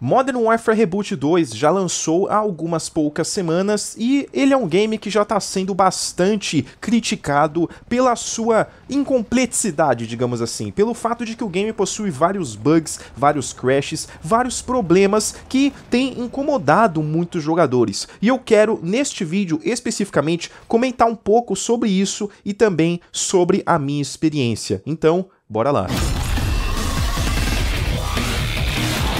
Modern Warfare Reboot 2 já lançou há algumas poucas semanas e ele é um game que já está sendo bastante criticado pela sua incompleticidade, digamos assim, pelo fato de que o game possui vários bugs, vários crashes, vários problemas que têm incomodado muitos jogadores. E eu quero, neste vídeo especificamente, comentar um pouco sobre isso e também sobre a minha experiência. Então, bora lá!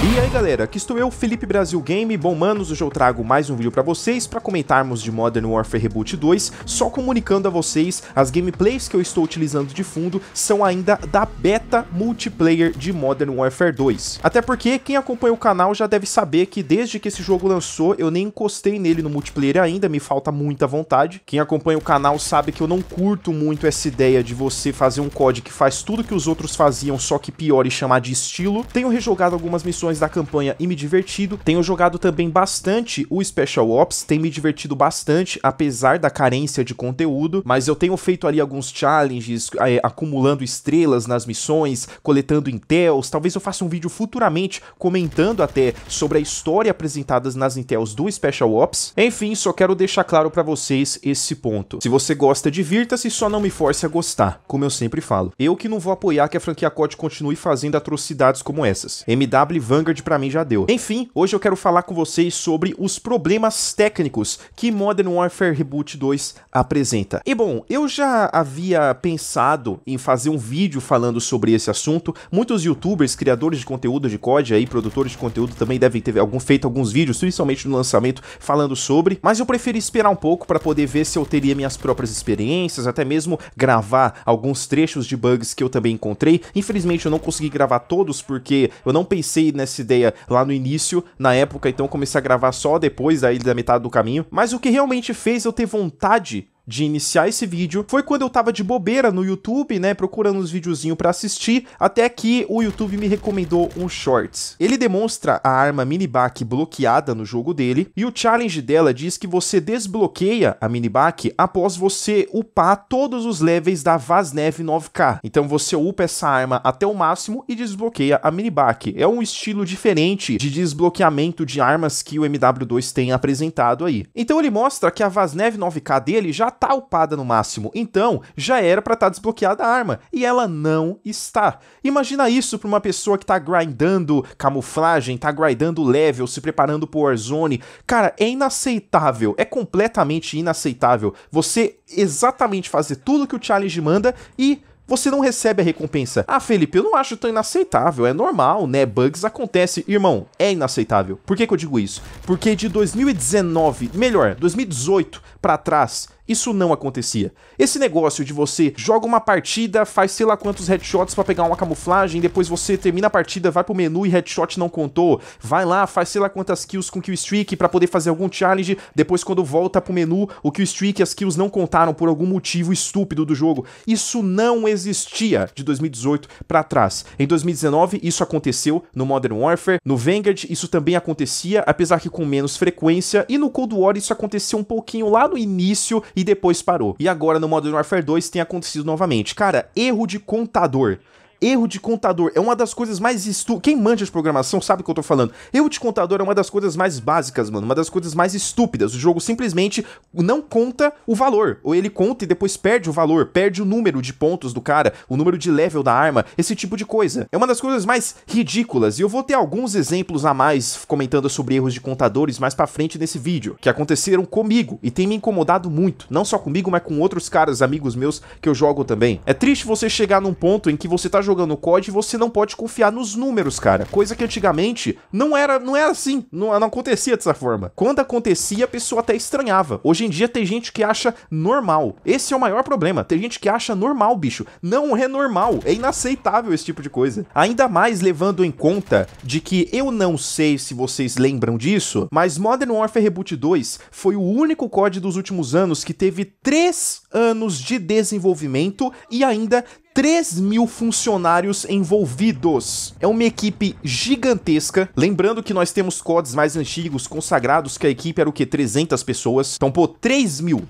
E aí galera, aqui estou eu, Felipe Brasil Game, bom manos, hoje eu trago mais um vídeo para vocês para comentarmos de Modern Warfare Reboot 2, só comunicando a vocês, as gameplays que eu estou utilizando de fundo são ainda da beta multiplayer de Modern Warfare 2. Até porque quem acompanha o canal já deve saber que desde que esse jogo lançou, eu nem encostei nele no multiplayer ainda, me falta muita vontade. Quem acompanha o canal sabe que eu não curto muito essa ideia de você fazer um COD que faz tudo que os outros faziam, só que pior e chamar de estilo. Tenho rejogado algumas missões missões da campanha e me divertido. Tenho jogado também bastante o Special Ops, tem me divertido bastante, apesar da carência de conteúdo, mas eu tenho feito ali alguns challenges, é, acumulando estrelas nas missões, coletando intels, talvez eu faça um vídeo futuramente comentando até sobre a história apresentada nas intels do Special Ops. Enfim, só quero deixar claro para vocês esse ponto. Se você gosta, divirta-se, só não me force a gostar, como eu sempre falo. Eu que não vou apoiar que a franquia COD continue fazendo atrocidades como essas. MW Van Vanguard para mim já deu. Enfim, hoje eu quero falar com vocês sobre os problemas técnicos que Modern Warfare Reboot 2 apresenta. E bom, eu já havia pensado em fazer um vídeo falando sobre esse assunto. Muitos youtubers, criadores de conteúdo de COD aí, produtores de conteúdo também devem ter algum, feito alguns vídeos, principalmente no lançamento, falando sobre, mas eu preferi esperar um pouco para poder ver se eu teria minhas próprias experiências, até mesmo gravar alguns trechos de bugs que eu também encontrei. Infelizmente eu não consegui gravar todos porque eu não pensei nessa essa ideia lá no início, na época, então comecei a gravar só depois daí da metade do caminho. Mas o que realmente fez eu ter vontade de iniciar esse vídeo foi quando eu tava de bobeira no YouTube, né, procurando uns videozinhos para assistir, até que o YouTube me recomendou um shorts. Ele demonstra a arma miniback bloqueada no jogo dele e o challenge dela diz que você desbloqueia a miniback após você upar todos os levels da Vaznev 9K. Então você upa essa arma até o máximo e desbloqueia a miniback. É um estilo diferente de desbloqueamento de armas que o MW2 tem apresentado aí. Então ele mostra que a Vaznev 9K dele já talpada no máximo, então já era para estar tá desbloqueada a arma, e ela não está. Imagina isso para uma pessoa que tá grindando camuflagem, tá grindando level, se preparando pro Warzone. Cara, é inaceitável, é completamente inaceitável você exatamente fazer tudo que o challenge manda e você não recebe a recompensa. Ah, Felipe, eu não acho tão inaceitável, é normal, né? Bugs acontece. Irmão, é inaceitável. Por que, que eu digo isso? Porque de 2019, melhor, 2018 para trás, isso não acontecia. Esse negócio de você joga uma partida, faz sei lá quantos headshots para pegar uma camuflagem, depois você termina a partida, vai pro menu e headshot não contou, vai lá, faz sei lá quantas kills com kill streak para poder fazer algum challenge, depois quando volta pro menu, o kill streak e as kills não contaram por algum motivo estúpido do jogo. Isso não existia de 2018 para trás. Em 2019 isso aconteceu no Modern Warfare, no Vanguard isso também acontecia, apesar que com menos frequência, e no Cold War isso aconteceu um pouquinho lá no início e depois parou. E agora no Modern Warfare 2 tem acontecido novamente. Cara, erro de contador. Erro de contador é uma das coisas mais estúpidas. Quem manja de programação sabe o que eu tô falando. Erro de contador é uma das coisas mais básicas, mano. Uma das coisas mais estúpidas. O jogo simplesmente não conta o valor. Ou ele conta e depois perde o valor, perde o número de pontos do cara, o número de level da arma, esse tipo de coisa. É uma das coisas mais ridículas. E eu vou ter alguns exemplos a mais comentando sobre erros de contadores mais pra frente nesse vídeo, que aconteceram comigo e tem me incomodado muito. Não só comigo, mas com outros caras, amigos meus que eu jogo também. É triste você chegar num ponto em que você tá jogando jogando COD, você não pode confiar nos números, cara. Coisa que antigamente não era, não era assim, não, não acontecia dessa forma. Quando acontecia, a pessoa até estranhava. Hoje em dia tem gente que acha normal. Esse é o maior problema. Tem gente que acha normal, bicho. Não é normal. É inaceitável esse tipo de coisa. Ainda mais levando em conta de que eu não sei se vocês lembram disso, mas Modern Warfare Reboot 2 foi o único COD dos últimos anos que teve 3 anos de desenvolvimento e ainda 3 mil funcionários envolvidos. É uma equipe gigantesca. Lembrando que nós temos CODs mais antigos, consagrados, que a equipe era o quê? 300 pessoas. Então, pô, 3 mil.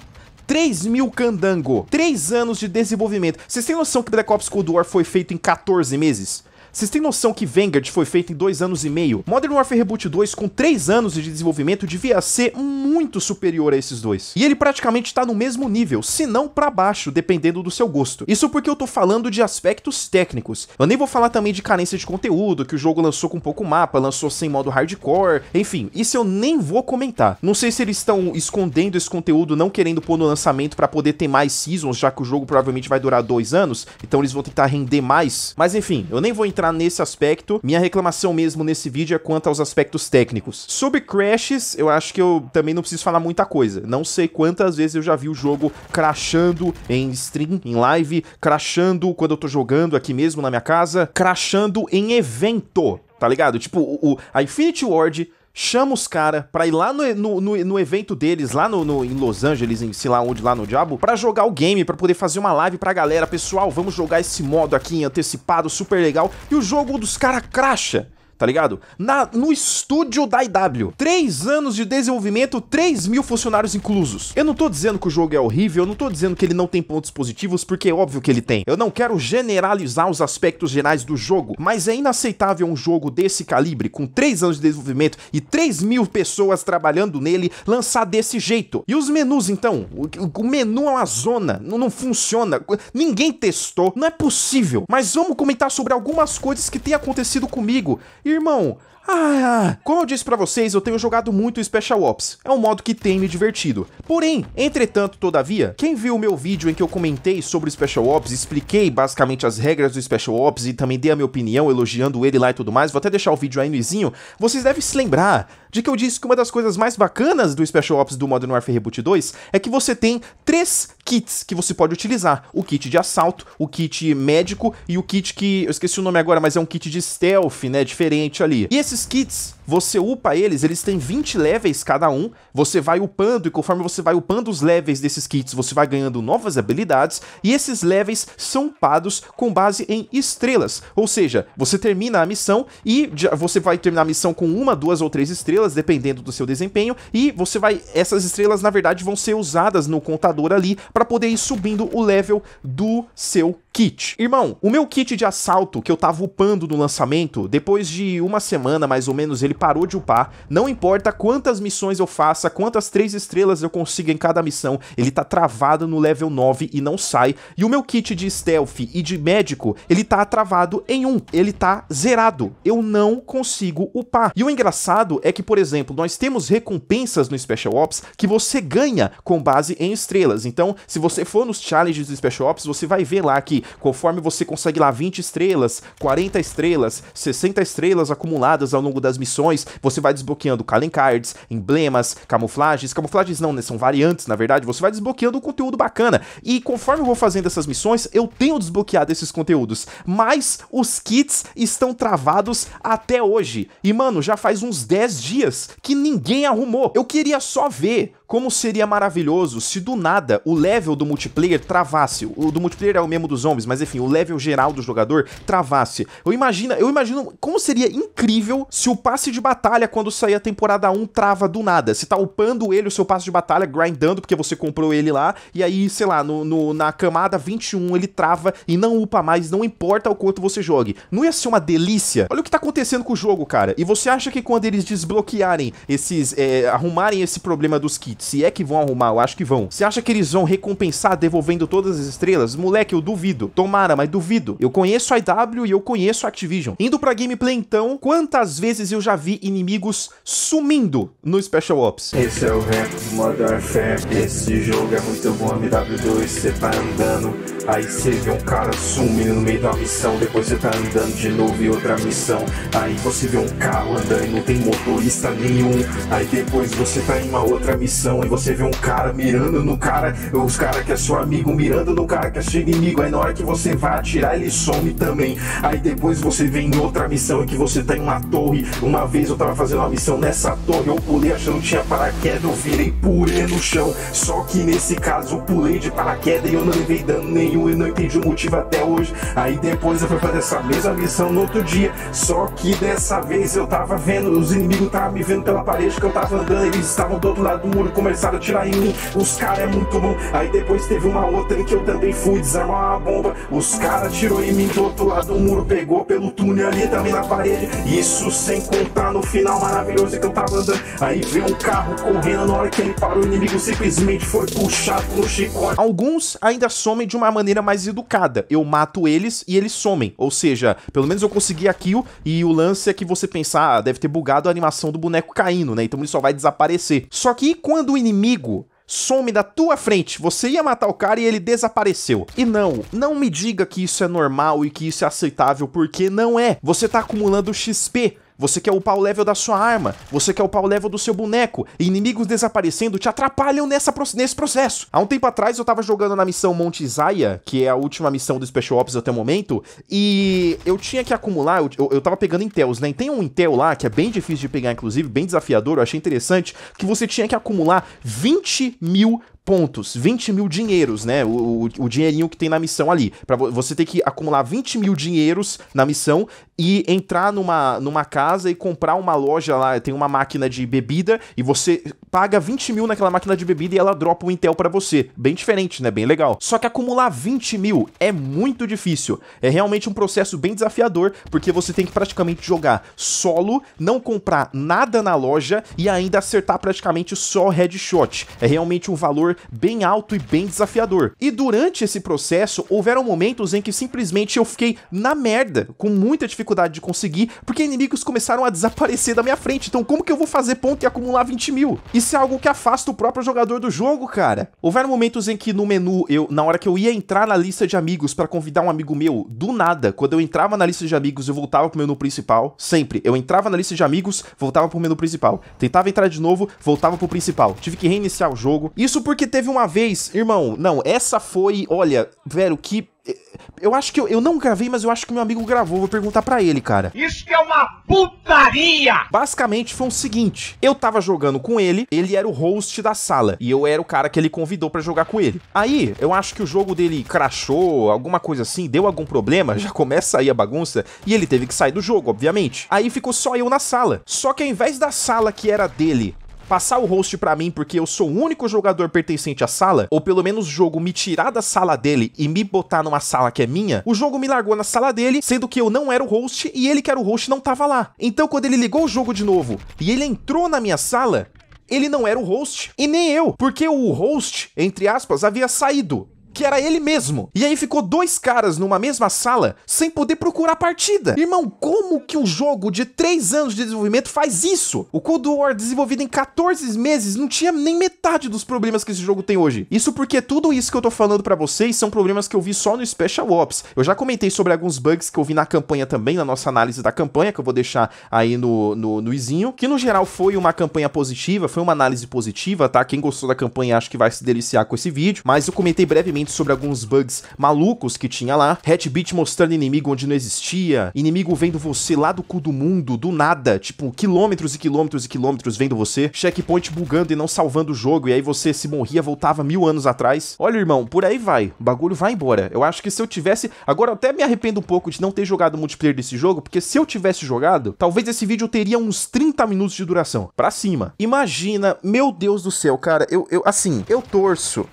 3 mil candango. 3 anos de desenvolvimento. Vocês têm noção que Black Ops Cold War foi feito em 14 meses? Vocês têm noção que Vanguard foi feito em dois anos e meio? Modern Warfare Reboot 2, com três anos de desenvolvimento, devia ser muito superior a esses dois. E ele praticamente está no mesmo nível, se não para baixo, dependendo do seu gosto. Isso porque eu tô falando de aspectos técnicos. Eu nem vou falar também de carência de conteúdo, que o jogo lançou com pouco mapa, lançou sem modo hardcore, enfim, isso eu nem vou comentar. Não sei se eles estão escondendo esse conteúdo, não querendo pôr no lançamento para poder ter mais seasons, já que o jogo provavelmente vai durar dois anos, então eles vão tentar render mais. Mas enfim, eu nem vou entrar entrar nesse aspecto. Minha reclamação mesmo nesse vídeo é quanto aos aspectos técnicos. Sobre crashes, eu acho que eu também não preciso falar muita coisa. Não sei quantas vezes eu já vi o jogo crashando em stream, em live, crashando quando eu tô jogando aqui mesmo na minha casa, crashando em evento tá ligado? Tipo, o, o, a Infinity Ward chama os caras pra ir lá no, no, no, no, evento deles, lá no, no, em Los Angeles, em sei lá onde, lá no Diabo, pra jogar o game, pra poder fazer uma live pra galera. Pessoal, vamos jogar esse modo aqui antecipado, super legal. E o jogo dos caras cracha tá ligado? Na, no estúdio da IW. Três anos de desenvolvimento, 3 mil funcionários inclusos. Eu não tô dizendo que o jogo é horrível, eu não tô dizendo que ele não tem pontos positivos, porque é óbvio que ele tem. Eu não quero generalizar os aspectos gerais do jogo, mas é inaceitável um jogo desse calibre, com 3 anos de desenvolvimento e 3 mil pessoas trabalhando nele, lançar desse jeito. E os menus, então? O, o menu é uma zona, não, não funciona, ninguém testou, não é possível. Mas vamos comentar sobre algumas coisas que tem acontecido comigo. Irmão, ah, ah, como eu disse para vocês, eu tenho jogado muito Special Ops. É um modo que tem me divertido. Porém, entretanto, todavia, quem viu o meu vídeo em que eu comentei sobre o Special Ops, expliquei basicamente as regras do Special Ops e também dei a minha opinião elogiando ele lá e tudo mais, vou até deixar o vídeo aí no izinho, vocês devem se lembrar de que eu disse que uma das coisas mais bacanas do Special Ops do Modern Warfare Reboot 2 é que você tem três kits que você pode utilizar: o kit de assalto, o kit médico e o kit que eu esqueci o nome agora, mas é um kit de stealth, né, diferente ali. E esses kits você upa eles, eles têm 20 levels cada um, você vai upando e conforme você vai upando os levels desses kits, você vai ganhando novas habilidades e esses levels são upados com base em estrelas, ou seja, você termina a missão e você vai terminar a missão com uma, duas ou três estrelas, dependendo do seu desempenho, e você vai essas estrelas na verdade vão ser usadas no contador ali para poder ir subindo o level do seu Kit. Irmão, o meu kit de assalto que eu tava upando no lançamento, depois de uma semana mais ou menos ele parou de upar, não importa quantas missões eu faça, quantas três estrelas eu consiga em cada missão, ele tá travado no level 9 e não sai, e o meu kit de stealth e de médico, ele tá travado em 1, um. ele tá zerado, eu não consigo upar. E o engraçado é que, por exemplo, nós temos recompensas no Special Ops que você ganha com base em estrelas, então se você for nos challenges do Special Ops, você vai ver lá que conforme você consegue lá 20 estrelas, 40 estrelas, 60 estrelas acumuladas ao longo das missões, você vai desbloqueando Kalen Cards, emblemas, camuflagens, camuflagens não, né, são variantes na verdade, você vai desbloqueando um conteúdo bacana. E conforme eu vou fazendo essas missões, eu tenho desbloqueado esses conteúdos, mas os kits estão travados até hoje. E mano, já faz uns 10 dias que ninguém arrumou. Eu queria só ver como seria maravilhoso se do nada o level do multiplayer travasse. O do multiplayer é o mesmo dos zombies, mas enfim, o level geral do jogador travasse. Eu imagino, eu imagino como seria incrível se o passe de batalha quando sair a temporada 1 trava do nada. Se tá upando ele o seu passe de batalha, grindando porque você comprou ele lá, e aí, sei lá, no, no, na camada 21 ele trava e não upa mais, não importa o quanto você jogue. Não ia ser uma delícia? Olha o que tá acontecendo com o jogo, cara. E você acha que quando eles desbloquearem esses, é, arrumarem esse problema dos kits, se é que vão arrumar, eu acho que vão. Você acha que eles vão recompensar devolvendo todas as estrelas? Moleque, eu duvido. Tomara, mas duvido. Eu conheço a IW e eu conheço a Activision. Indo pra gameplay então, quantas vezes eu já vi inimigos sumindo no Special Ops? Esse é o rap do Modern Warfare. Esse jogo é muito bom, MW2. Você tá andando, aí você vê um cara sumindo no meio da missão. Depois você tá andando de novo em outra missão. Aí você vê um carro andando e não tem motorista nenhum. Aí depois você tá em uma outra missão. E você vê um cara mirando no cara, os cara que é seu amigo mirando no cara que é seu inimigo. Aí na hora que você vai atirar, ele some também. Aí depois você vem em outra missão em que você tem em uma torre. Uma vez eu tava fazendo uma missão nessa torre, eu pulei achando que tinha paraquedas, eu virei purê no chão. Só que nesse caso eu pulei de paraquedas e eu não levei dano nenhum e não entendi o motivo até hoje. Aí depois eu fui fazer essa mesma missão no outro dia. Só que dessa vez eu tava vendo, os inimigos tava me vendo pela parede que eu tava andando, eles estavam do outro lado do muro começaram a tirar em mim. Os caras é muito bom. Aí depois teve uma outra em que eu também fui desarmar uma bomba. Os caras tirou em mim do outro lado do muro, pegou pelo túnel ali também na parede. Isso sem contar no final maravilhoso que eu tava andando. Aí veio um carro correndo na hora que ele parou, o inimigo simplesmente foi puxado no chicote. Alguns ainda somem de uma maneira mais educada. Eu mato eles e eles somem. Ou seja, pelo menos eu consegui a kill e o lance é que você pensar, ah, deve ter bugado a animação do boneco caindo, né? Então ele só vai desaparecer. Só que quando quando o inimigo some da tua frente. Você ia matar o cara e ele desapareceu. E não, não me diga que isso é normal e que isso é aceitável, porque não é. Você tá acumulando XP você quer upar o level da sua arma, você quer upar o level do seu boneco, e inimigos desaparecendo te atrapalham nessa, nesse processo. Há um tempo atrás eu tava jogando na missão Monte Zaya, que é a última missão do Special Ops até o momento, e eu tinha que acumular, eu, eu, eu tava pegando Intels, né? E tem um Intel lá, que é bem difícil de pegar, inclusive, bem desafiador, eu achei interessante, que você tinha que acumular 20 mil pontos, 20 mil dinheiros, né? O, o, o dinheirinho que tem na missão ali. para Você tem que acumular 20 mil dinheiros na missão e entrar numa, numa casa e comprar uma loja lá, tem uma máquina de bebida e você paga 20 mil naquela máquina de bebida e ela dropa o um Intel para você. Bem diferente, né? Bem legal. Só que acumular 20 mil é muito difícil. É realmente um processo bem desafiador, porque você tem que praticamente jogar solo, não comprar nada na loja e ainda acertar praticamente só headshot. É realmente um valor bem alto e bem desafiador. E durante esse processo, houveram momentos em que simplesmente eu fiquei na merda, com muita dificuldade de conseguir, porque inimigos começaram a desaparecer da minha frente. Então, como que eu vou fazer ponto e acumular 20 mil? Isso é algo que afasta o próprio jogador do jogo, cara. Houveram momentos em que no menu, eu, na hora que eu ia entrar na lista de amigos para convidar um amigo meu, do nada, quando eu entrava na lista de amigos, eu voltava pro menu principal. Sempre. Eu entrava na lista de amigos, voltava pro menu principal. Tentava entrar de novo, voltava pro principal. Tive que reiniciar o jogo. Isso porque teve uma vez, irmão. Não, essa foi. Olha, velho, que. Eh, eu acho que eu, eu não gravei, mas eu acho que meu amigo gravou. Vou perguntar para ele, cara. Isso que é uma putaria! Basicamente foi o seguinte: eu tava jogando com ele, ele era o host da sala e eu era o cara que ele convidou para jogar com ele. Aí, eu acho que o jogo dele crashou, alguma coisa assim, deu algum problema, já começa aí a bagunça e ele teve que sair do jogo, obviamente. Aí ficou só eu na sala. Só que ao invés da sala que era dele passar o host para mim porque eu sou o único jogador pertencente à sala, ou pelo menos o jogo me tirar da sala dele e me botar numa sala que é minha, o jogo me largou na sala dele, sendo que eu não era o host e ele que era o host não tava lá. Então quando ele ligou o jogo de novo e ele entrou na minha sala, ele não era o host e nem eu, porque o host, entre aspas, havia saído que era ele mesmo. E aí ficou dois caras numa mesma sala sem poder procurar partida. Irmão, como que um jogo de 3 anos de desenvolvimento faz isso? O Cold War desenvolvido em 14 meses não tinha nem metade dos problemas que esse jogo tem hoje. Isso porque tudo isso que eu tô falando para vocês são problemas que eu vi só no Special Ops. Eu já comentei sobre alguns bugs que eu vi na campanha também, na nossa análise da campanha, que eu vou deixar aí no, no, no izinho, que no geral foi uma campanha positiva, foi uma análise positiva, tá? Quem gostou da campanha acho que vai se deliciar com esse vídeo, mas eu comentei brevemente sobre alguns bugs malucos que tinha lá. Hatbeat mostrando inimigo onde não existia, inimigo vendo você lá do cu do mundo, do nada, tipo, quilômetros e quilômetros e quilômetros vendo você, checkpoint bugando e não salvando o jogo, e aí você se morria, voltava mil anos atrás. Olha, irmão, por aí vai, o bagulho vai embora. Eu acho que se eu tivesse... Agora eu até me arrependo um pouco de não ter jogado multiplayer desse jogo, porque se eu tivesse jogado, talvez esse vídeo teria uns 30 minutos de duração, pra cima. Imagina, meu Deus do céu, cara, eu, eu assim, eu torço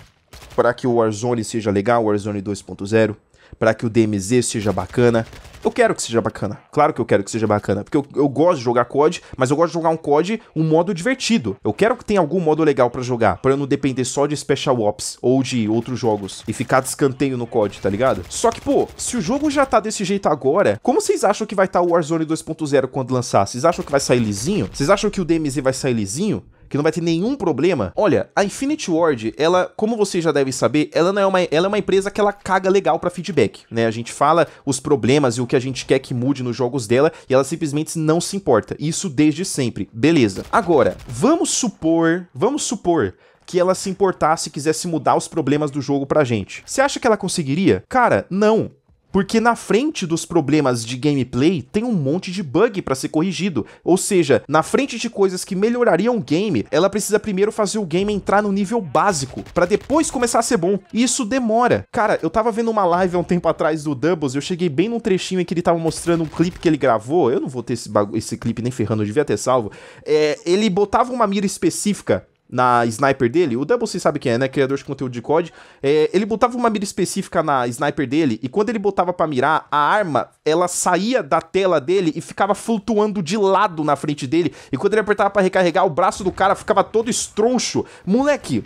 para que o Warzone seja legal, Warzone 2.0, para que o DMZ seja bacana. Eu quero que seja bacana, claro que eu quero que seja bacana, porque eu, eu gosto de jogar COD, mas eu gosto de jogar um COD, um modo divertido. Eu quero que tenha algum modo legal para jogar, para eu não depender só de Special Ops ou de outros jogos e ficar de escanteio no COD, tá ligado? Só que, pô, se o jogo já tá desse jeito agora, como vocês acham que vai estar tá o Warzone 2.0 quando lançar? Vocês acham que vai sair lisinho? Vocês acham que o DMZ vai sair lisinho? que não vai ter nenhum problema. Olha, a Infinity Ward, ela, como vocês já devem saber, ela não é uma, ela é uma empresa que ela caga legal para feedback, né? A gente fala os problemas e o que a gente quer que mude nos jogos dela e ela simplesmente não se importa. Isso desde sempre. Beleza. Agora, vamos supor, vamos supor que ela se importasse e quisesse mudar os problemas do jogo pra gente. Você acha que ela conseguiria? Cara, não. Porque na frente dos problemas de gameplay tem um monte de bug para ser corrigido. Ou seja, na frente de coisas que melhorariam o game, ela precisa primeiro fazer o game entrar no nível básico para depois começar a ser bom. E isso demora. Cara, eu tava vendo uma live há um tempo atrás do Doubles, eu cheguei bem num trechinho em que ele tava mostrando um clipe que ele gravou. Eu não vou ter esse, esse clipe nem ferrando, eu devia ter salvo. É, ele botava uma mira específica na sniper dele, o Double você sabe quem é, né? Criador de conteúdo de COD. É, ele botava uma mira específica na sniper dele, e quando ele botava para mirar, a arma ela saía da tela dele e ficava flutuando de lado na frente dele. E quando ele apertava para recarregar, o braço do cara ficava todo estroncho. Moleque!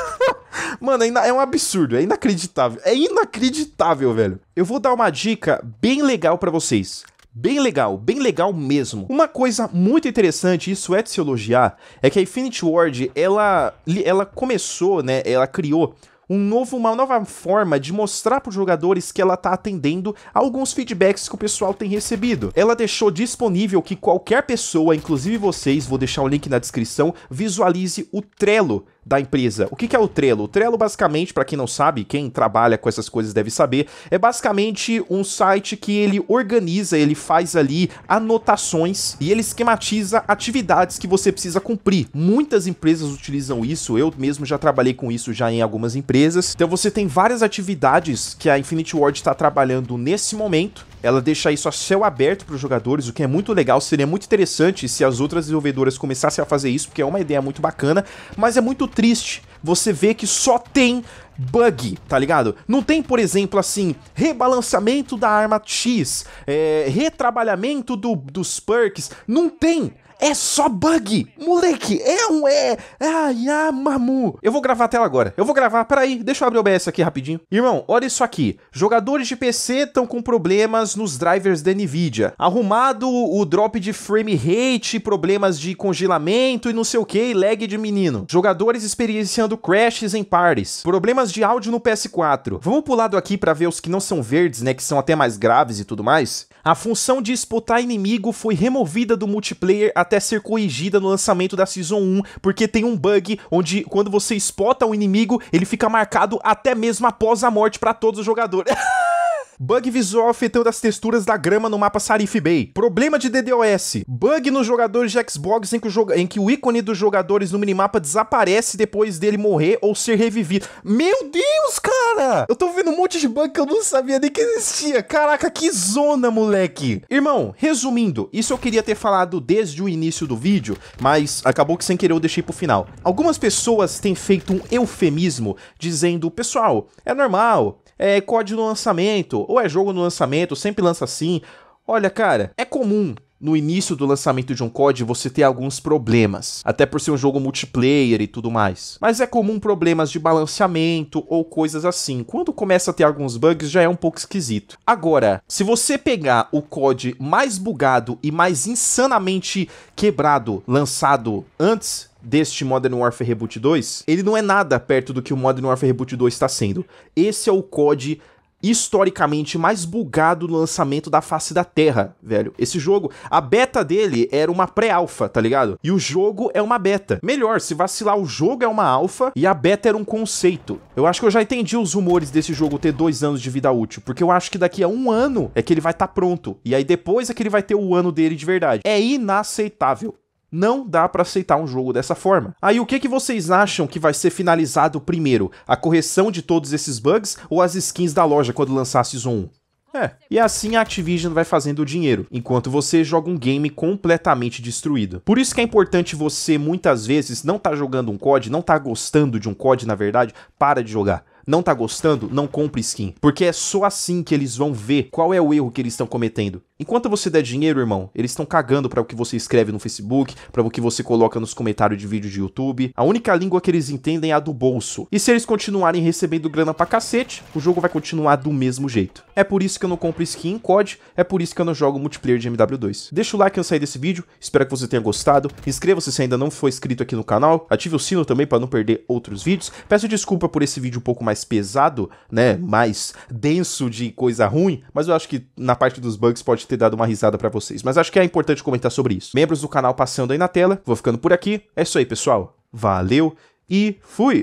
Mano, é, é um absurdo, é inacreditável. É inacreditável, velho. Eu vou dar uma dica bem legal para vocês. Bem legal, bem legal mesmo. Uma coisa muito interessante, isso é de se elogiar, é que a Infinity Ward, ela, ela começou, né, ela criou um novo, uma nova forma de mostrar para os jogadores que ela está atendendo alguns feedbacks que o pessoal tem recebido. Ela deixou disponível que qualquer pessoa, inclusive vocês, vou deixar o link na descrição, visualize o Trello da empresa. O que, é o Trello? O Trello, basicamente, para quem não sabe, quem trabalha com essas coisas deve saber, é basicamente um site que ele organiza, ele faz ali anotações e ele esquematiza atividades que você precisa cumprir. Muitas empresas utilizam isso, eu mesmo já trabalhei com isso já em algumas empresas. Então você tem várias atividades que a Infinity Ward está trabalhando nesse momento ela deixa isso a céu aberto para os jogadores, o que é muito legal, seria muito interessante se as outras desenvolvedoras começassem a fazer isso, porque é uma ideia muito bacana, mas é muito triste você ver que só tem bug, tá ligado? Não tem, por exemplo, assim, rebalanceamento da arma X, é, retrabalhamento do, dos perks, não tem, é só bug. Moleque, é um. É. Ai, é ah, mamu. Eu vou gravar a tela agora. Eu vou gravar. Peraí, deixa eu abrir o OBS aqui rapidinho. Irmão, olha isso aqui. Jogadores de PC estão com problemas nos drivers da Nvidia. Arrumado o drop de frame rate, problemas de congelamento e não sei o que, lag de menino. Jogadores experienciando crashes em pares. Problemas de áudio no PS4. Vamos pro lado aqui para ver os que não são verdes, né? Que são até mais graves e tudo mais. A função de espotar inimigo foi removida do multiplayer até até ser corrigida no lançamento da Season 1, porque tem um bug onde quando você spota um inimigo, ele fica marcado até mesmo após a morte para todos os jogadores. Bug visual afetando as texturas da grama no mapa Sarif Bay. Problema de DDoS. Bug nos jogadores de Xbox em que, o, em que o ícone dos jogadores no minimapa desaparece depois dele morrer ou ser revivido. Meu Deus, cara! Eu tô vendo um monte de bug que eu não sabia nem que existia. Caraca, que zona, moleque! Irmão, resumindo, isso eu queria ter falado desde o início do vídeo, mas acabou que sem querer eu deixei pro final. Algumas pessoas têm feito um eufemismo dizendo, pessoal, é normal, é código no lançamento, ou é jogo no lançamento, sempre lança assim. Olha, cara, é comum no início do lançamento de um COD você ter alguns problemas, até por ser um jogo multiplayer e tudo mais. Mas é comum problemas de balanceamento ou coisas assim. Quando começa a ter alguns bugs já é um pouco esquisito. Agora, se você pegar o COD mais bugado e mais insanamente quebrado lançado antes deste Modern Warfare Reboot 2, ele não é nada perto do que o Modern Warfare Reboot 2 está sendo. Esse é o COD historicamente mais bugado no lançamento da face da Terra, velho. Esse jogo, a beta dele era uma pré-alfa, tá ligado? E o jogo é uma beta. Melhor, se vacilar, o jogo é uma alfa e a beta era um conceito. Eu acho que eu já entendi os rumores desse jogo ter dois anos de vida útil, porque eu acho que daqui a um ano é que ele vai estar tá pronto. E aí depois é que ele vai ter o ano dele de verdade. É inaceitável. Não dá para aceitar um jogo dessa forma. Aí o que, que vocês acham que vai ser finalizado primeiro? A correção de todos esses bugs ou as skins da loja quando lançar a Season 1? É, e assim a Activision vai fazendo o dinheiro, enquanto você joga um game completamente destruído. Por isso que é importante você, muitas vezes, não tá jogando um COD, não tá gostando de um COD, na verdade, para de jogar não tá gostando, não compre skin. Porque é só assim que eles vão ver qual é o erro que eles estão cometendo. Enquanto você der dinheiro, irmão, eles estão cagando para o que você escreve no Facebook, para o que você coloca nos comentários de vídeo de YouTube. A única língua que eles entendem é a do bolso. E se eles continuarem recebendo grana pra cacete, o jogo vai continuar do mesmo jeito. É por isso que eu não compro skin em COD, é por isso que eu não jogo multiplayer de MW2. Deixa o like antes de sair desse vídeo, espero que você tenha gostado. Inscreva-se se ainda não foi inscrito aqui no canal, ative o sino também para não perder outros vídeos. Peço desculpa por esse vídeo um pouco mais pesado, né, mais denso de coisa ruim, mas eu acho que na parte dos bugs pode ter ter dado uma risada para vocês, mas acho que é importante comentar sobre isso. Membros do canal passando aí na tela, vou ficando por aqui. É isso aí, pessoal. Valeu e fui!